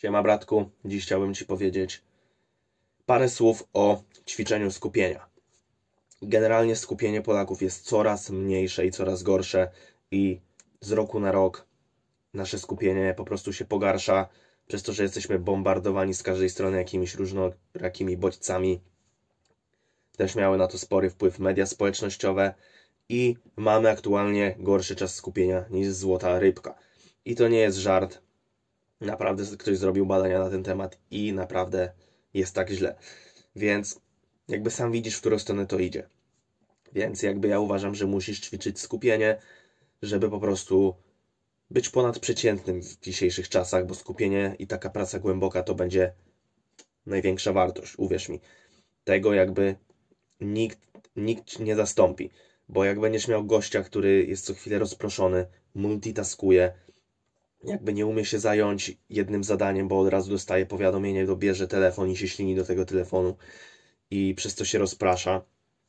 Siema bratku, dziś chciałbym Ci powiedzieć parę słów o ćwiczeniu skupienia. Generalnie skupienie Polaków jest coraz mniejsze i coraz gorsze i z roku na rok nasze skupienie po prostu się pogarsza przez to, że jesteśmy bombardowani z każdej strony jakimiś różnorakimi bodźcami. Też miały na to spory wpływ media społecznościowe i mamy aktualnie gorszy czas skupienia niż złota rybka. I to nie jest żart, naprawdę ktoś zrobił badania na ten temat i naprawdę jest tak źle. Więc jakby sam widzisz, w którą stronę to idzie. Więc jakby ja uważam, że musisz ćwiczyć skupienie, żeby po prostu być ponadprzeciętnym w dzisiejszych czasach, bo skupienie i taka praca głęboka to będzie największa wartość, uwierz mi. Tego jakby nikt, nikt nie zastąpi, bo jak będziesz miał gościa, który jest co chwilę rozproszony, multitaskuje, jakby nie umie się zająć jednym zadaniem, bo od razu dostaje powiadomienie, dobierze telefon i się ślini do tego telefonu i przez to się rozprasza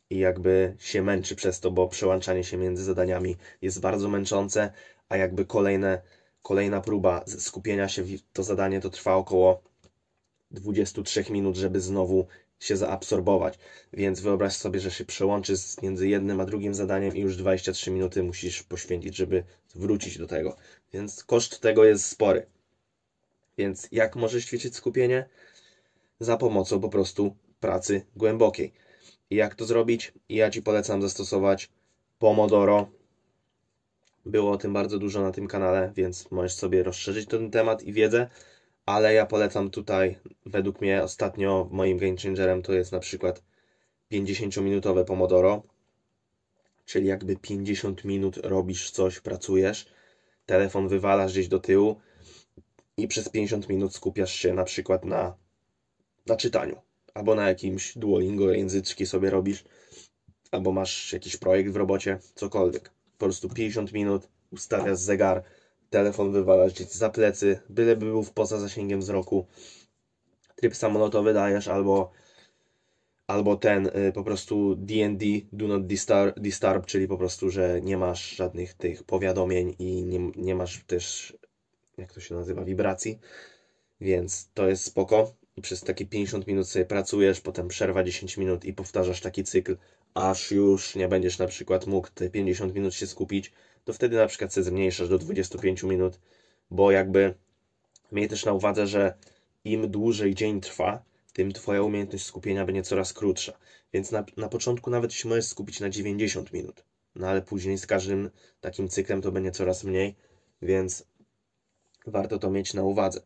i jakby się męczy przez to, bo przełączanie się między zadaniami jest bardzo męczące, a jakby kolejne, kolejna próba skupienia się w to zadanie to trwa około 23 minut, żeby znowu się zaabsorbować. Więc wyobraź sobie, że się przełączy między jednym a drugim zadaniem i już 23 minuty musisz poświęcić, żeby wrócić do tego. Więc koszt tego jest spory. Więc jak możesz ćwiczyć skupienie? Za pomocą po prostu pracy głębokiej. I jak to zrobić? Ja Ci polecam zastosować Pomodoro. Było o tym bardzo dużo na tym kanale, więc możesz sobie rozszerzyć ten temat i wiedzę ale ja polecam tutaj, według mnie ostatnio moim game changerem to jest na przykład 50-minutowe Pomodoro, czyli jakby 50 minut robisz coś, pracujesz, telefon wywalasz gdzieś do tyłu i przez 50 minut skupiasz się na przykład na, na czytaniu albo na jakimś Duolingo języczki sobie robisz, albo masz jakiś projekt w robocie, cokolwiek. Po prostu 50 minut ustawiasz zegar, telefon wywalać za plecy, byleby był poza zasięgiem wzroku. Tryb samolotowy dajesz albo albo ten y, po prostu D&D, do not disturb, disturb, czyli po prostu, że nie masz żadnych tych powiadomień i nie, nie masz też, jak to się nazywa, wibracji, więc to jest spoko i przez takie 50 minut sobie pracujesz, potem przerwa 10 minut i powtarzasz taki cykl, aż już nie będziesz na przykład mógł te 50 minut się skupić, to wtedy na przykład się zmniejszasz do 25 minut, bo jakby miej też na uwadze, że im dłużej dzień trwa, tym Twoja umiejętność skupienia będzie coraz krótsza. Więc na, na początku nawet się możesz skupić na 90 minut, no ale później z każdym takim cyklem to będzie coraz mniej, więc warto to mieć na uwadze.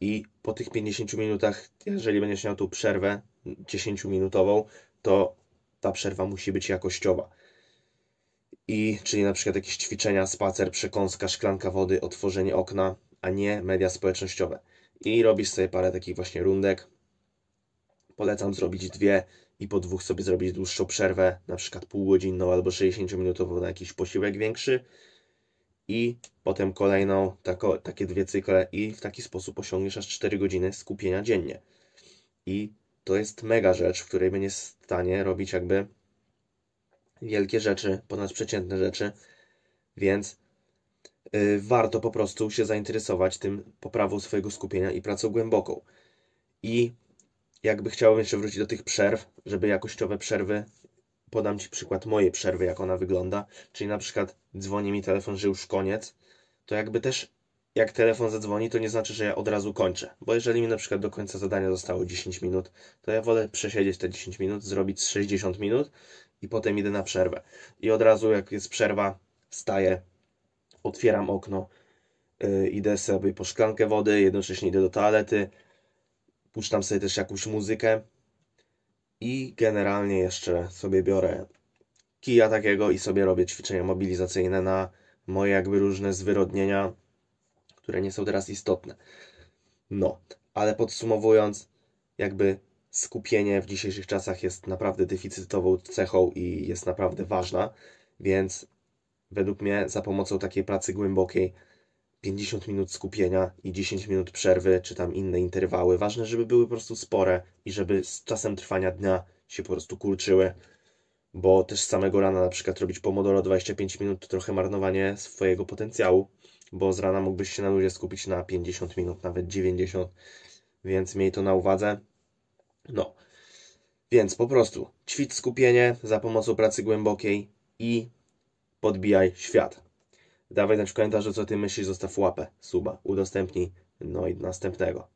I po tych 50 minutach, jeżeli będziesz miał tu przerwę 10-minutową, to ta przerwa musi być jakościowa i czyli na przykład jakieś ćwiczenia, spacer, przekąska, szklanka wody, otworzenie okna, a nie media społecznościowe. I robisz sobie parę takich właśnie rundek. Polecam zrobić dwie i po dwóch sobie zrobić dłuższą przerwę, na przykład półgodzinną albo 60-minutową na jakiś posiłek większy i potem kolejną, tako, takie dwie cykle i w taki sposób osiągniesz aż 4 godziny skupienia dziennie. I to jest mega rzecz, w której będziesz w stanie robić jakby wielkie rzeczy, ponadprzeciętne rzeczy, więc y, warto po prostu się zainteresować tym poprawą swojego skupienia i pracą głęboką. I jakby chciałbym jeszcze wrócić do tych przerw, żeby jakościowe przerwy, podam Ci przykład mojej przerwy, jak ona wygląda, czyli na przykład dzwoni mi telefon, że już koniec, to jakby też jak telefon zadzwoni, to nie znaczy, że ja od razu kończę. Bo jeżeli mi na przykład do końca zadania zostało 10 minut, to ja wolę przesiedzieć te 10 minut, zrobić 60 minut, i potem idę na przerwę. I od razu, jak jest przerwa, wstaję, otwieram okno, yy, idę sobie po szklankę wody, jednocześnie idę do toalety, puszczam sobie też jakąś muzykę i generalnie jeszcze sobie biorę kija takiego i sobie robię ćwiczenia mobilizacyjne na moje jakby różne zwyrodnienia, które nie są teraz istotne. No, ale podsumowując, jakby skupienie w dzisiejszych czasach jest naprawdę deficytową cechą i jest naprawdę ważna, więc według mnie za pomocą takiej pracy głębokiej 50 minut skupienia i 10 minut przerwy, czy tam inne interwały. Ważne, żeby były po prostu spore i żeby z czasem trwania dnia się po prostu kurczyły, bo też z samego rana na przykład robić pomodoro 25 minut to trochę marnowanie swojego potencjału, bo z rana mógłbyś się na ludzie skupić na 50 minut, nawet 90, więc miej to na uwadze. No. Więc po prostu ćwicz skupienie za pomocą pracy głębokiej i podbijaj świat. Dawaj na w komentarzu, co Ty myślisz, zostaw łapę, suba, udostępnij, no i następnego.